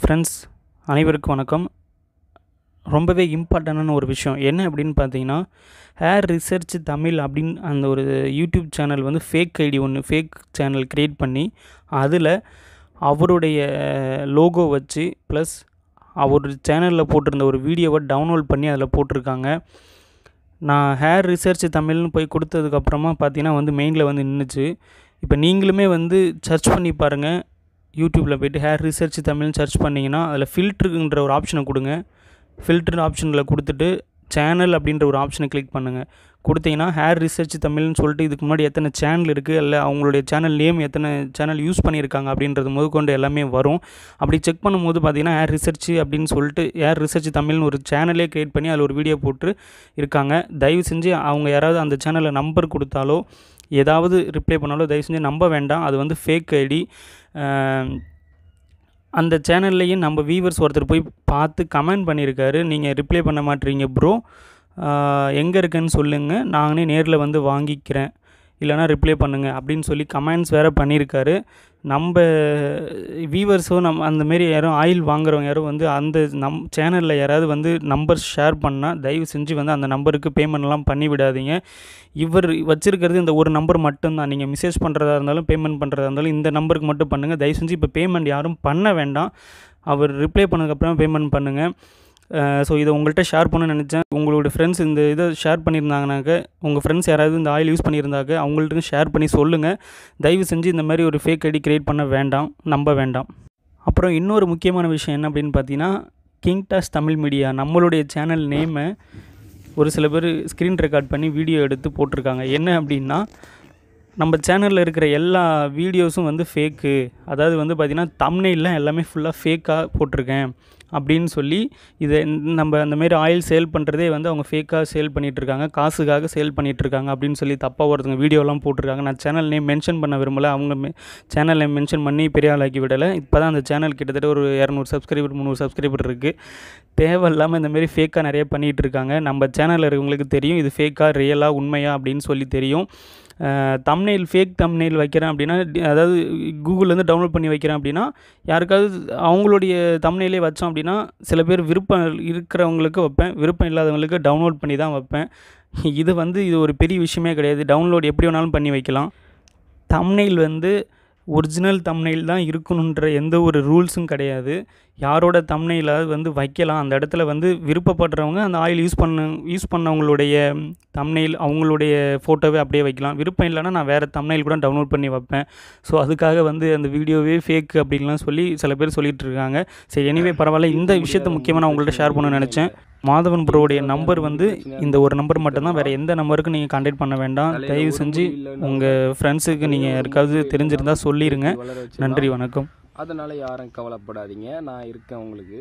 friends அனைவருக்கும் வணக்கம் ரொம்பவே இம்பார்ட்டண்டான ஒரு விஷயம் என்ன அப்படின்னு பார்த்தீங்கன்னா ஹேர் ரிசர்ச் தமிழ் அப்படின்னு அந்த ஒரு யூடியூப் சேனல் வந்து ஃபேக் ஐடி ஒன்று ஃபேக் சேனல் க்ரியேட் பண்ணி அதில் அவருடைய லோகோ வச்சு ப்ளஸ் அவர் சேனலில் போட்டிருந்த ஒரு வீடியோவை டவுன்லோட் பண்ணி அதில் போட்டிருக்காங்க நான் ஹேர் ரிசர்ச் தமிழ்னு போய் கொடுத்ததுக்கப்புறமா பார்த்தீங்கன்னா வந்து மெயினில் வந்து நின்றுச்சு இப்போ நீங்களுமே வந்து சர்ச் பண்ணி பாருங்கள் யூடியூப்பில் போய்ட்டு ஹேர் ரிசர்ச் தமிழ்னு சர்ச் பண்ணிங்கன்னா அதில் ஃபில்ட்ருங்கிற ஒரு ஆப்ஷனை கொடுங்க ஃபில்ட்ரு ஆப்ஷனில் கொடுத்துட்டு சேனல் அப்படின்ற ஒரு ஆப்ஷனை கிளிக் பண்ணுங்கள் கொடுத்தீங்கன்னா ஹேர் ரிசர்ச் தமிழ்னு சொல்லிட்டு இதுக்கு முன்னாடி எத்தனை சேனல் இருக்குது இல்லை அவங்களுடைய சேனல் நேம் எத்தனை சேனல் யூஸ் பண்ணியிருக்காங்க அப்படின்றது கொண்டு எல்லாமே வரும் அப்படி செக் பண்ணும்போது பார்த்தீங்கன்னா ஹேர் ரிசர்ச் அப்படின்னு சொல்லிட்டு ஹேர் ரிசர்ச் தமிழ்னு ஒரு சேனலே க்ரியேட் பண்ணி அதில் ஒரு வீடியோ போட்டு இருக்காங்க தயவு செஞ்சு அவங்க யாராவது அந்த சேனலில் நம்பர் கொடுத்தாலோ ஏதாவது ரிப்ளை பண்ணாலும் தயவு செஞ்சு நம்ப வேண்டாம் அது வந்து ஃபேக் ஐடி அந்த சேனல்லையும் நம்ம வியூவர்ஸ் ஒருத்தர் போய் பார்த்து கமெண்ட் பண்ணியிருக்காரு நீங்கள் ரிப்ளை பண்ண மாட்டீங்க ப்ரோ எங்கே இருக்குன்னு சொல்லுங்கள் நாங்களே நேரில் வந்து வாங்கிக்கிறேன் இல்லைனா ரிப்ளை பண்ணுங்கள் அப்படின்னு சொல்லி கமெண்ட்ஸ் வேறு பண்ணியிருக்காரு நம்ம வியூவர்ஸோ நம் அந்தமாரி யாரும் ஆயில் வாங்குறவங்க யாரும் வந்து அந்த நம் சேனலில் யாராவது வந்து நம்பர் ஷேர் பண்ணால் தயவு செஞ்சு வந்து அந்த நம்பருக்கு பேமெண்ட்லாம் பண்ணி விடாதீங்க இவர் வச்சுருக்கிறது இந்த ஒரு நம்பர் மட்டும்தான் நீங்கள் மெசேஜ் பண்ணுறதா இருந்தாலும் பேமெண்ட் பண்ணுறதா இருந்தாலும் இந்த நம்பருக்கு மட்டும் பண்ணுங்கள் தயவு செஞ்சு இப்போ பேமெண்ட் யாரும் பண்ண வேண்டாம் அவர் ரிப்ளை பண்ணதுக்கப்புறம் பேமெண்ட் பண்ணுங்கள் ஸோ இதை உங்கள்கிட்ட ஷேர் பண்ண நினச்சேன் உங்களோட ஃப்ரெண்ட்ஸ் இந்த இதை ஷேர் பண்ணியிருந்தாங்கனாக்க உங்கள் ஃப்ரெண்ட்ஸ் யாராவது இந்த ஆயில் யூஸ் பண்ணியிருந்தாக்க அவங்கள்ட்ட ஷேர் பண்ணி சொல்லுங்கள் தயவு செஞ்சு இந்த மாதிரி ஒரு ஃபேக் ஐடி க்ரியேட் பண்ண வேண்டாம் நம்ப வேண்டாம் அப்புறம் இன்னொரு முக்கியமான விஷயம் என்ன அப்படின்னு பார்த்தீங்கன்னா கிங்டாஸ் தமிழ் மீடியா நம்மளுடைய சேனல் நேமை ஒரு சில பேர் ஸ்க்ரீன் ரெக்கார்ட் பண்ணி வீடியோ எடுத்து போட்டிருக்காங்க என்ன அப்படின்னா நம்ம சேனலில் இருக்கிற எல்லா வீடியோஸும் வந்து ஃபேக்கு அதாவது வந்து பார்த்திங்கன்னா தம்னெயிலாம் எல்லாமே ஃபுல்லாக ஃபேக்காக போட்டிருக்கேன் அப்படின்னு சொல்லி இதை நம்ம அந்தமாரி ஆயில் சேல் பண்ணுறதே வந்து அவங்க ஃபேக்காக சேல் பண்ணிகிட்ருக்காங்க காசுக்காக சேல் பண்ணிகிட்ருக்காங்க அப்படின்னு சொல்லி தப்பாக ஒருத்தங்க வீடியோலாம் போட்டிருக்காங்க நான் சேனல் நேம் மென்ஷன் பண்ண விரும்பலை அவங்க சேனல் நேம் மென்ஷன் பண்ணி பெரிய ஆளாக்கி விடலை இப்போ தான் அந்த சேனல் கிட்டத்தட்ட ஒரு இரநூறு சப்ஸ்கிரைபர் முந்நூறு சப்ஸ்கிரைபர் இருக்குது தேவையில்லாமல் இந்தமாரி ஃபேக்காக நிறைய பண்ணிகிட்ருக்காங்க நம்ம சேனலில் இருக்கவங்களுக்கு தெரியும் இது ஃபேக்காக ரியலாக உண்மையாக அப்படின்னு சொல்லி தெரியும் தம்னெயில் ஃபேக் தம்னெயில் வைக்கிறேன் அப்படின்னா அதாவது கூகுள்லேருந்து டவுன்லோட் பண்ணி வைக்கிறேன் அப்படின்னா யாருக்காவது அவங்களுடைய தம்னெயிலே வச்சோம் அப்படின்னா சில பேர் விருப்பம் இருக்கிறவங்களுக்கு வைப்பேன் விருப்பம் இல்லாதவங்களுக்கு டவுன்லோட் பண்ணி தான் வைப்பேன் இது வந்து இது ஒரு பெரிய விஷயமே கிடையாது டவுன்லோட் எப்படி வேணாலும் பண்ணி வைக்கலாம் தம்னெயில் வந்து ஒரிஜினல் தம்னையில் தான் இருக்கணுன்ற எந்த ஒரு ரூல்ஸும் கிடையாது யாரோட தம்னையில் வந்து வைக்கலாம் அந்த இடத்துல வந்து விருப்பப்படுறவங்க அந்த ஆயில் யூஸ் பண்ண யூஸ் பண்ணவங்களுடைய தம்னையில் அவங்களுடைய ஃபோட்டோவே அப்படியே வைக்கலாம் விருப்பம் இல்லைனா நான் வேறு தம்னையில் கூட டவுன்லோட் பண்ணி வைப்பேன் ஸோ அதுக்காக வந்து அந்த வீடியோவே ஃபேக் அப்படின்லாம் சொல்லி சில பேர் சொல்லிகிட்டு இருக்காங்க சரி எனிவே பரவாயில்ல இந்த விஷயத்தை முக்கியமாக நான் உங்கள்கிட்ட ஷேர் பண்ண நினச்சேன் மாதவன் புரோடைய நம்பர் வந்து இந்த ஒரு நம்பர் மட்டும்தான் வேறு எந்த நம்பருக்கும் நீங்கள் காண்டாக்ட் பண்ண வேண்டாம் தயவு செஞ்சு உங்கள் ஃப்ரெண்ட்ஸுக்கு நீங்கள் யாருக்காவது தெரிஞ்சிருந்தால் சொல்லிடுங்க நன்றி வணக்கம் அதனால் யாரும் கவலைப்படாதீங்க நான் இருக்கேன் உங்களுக்கு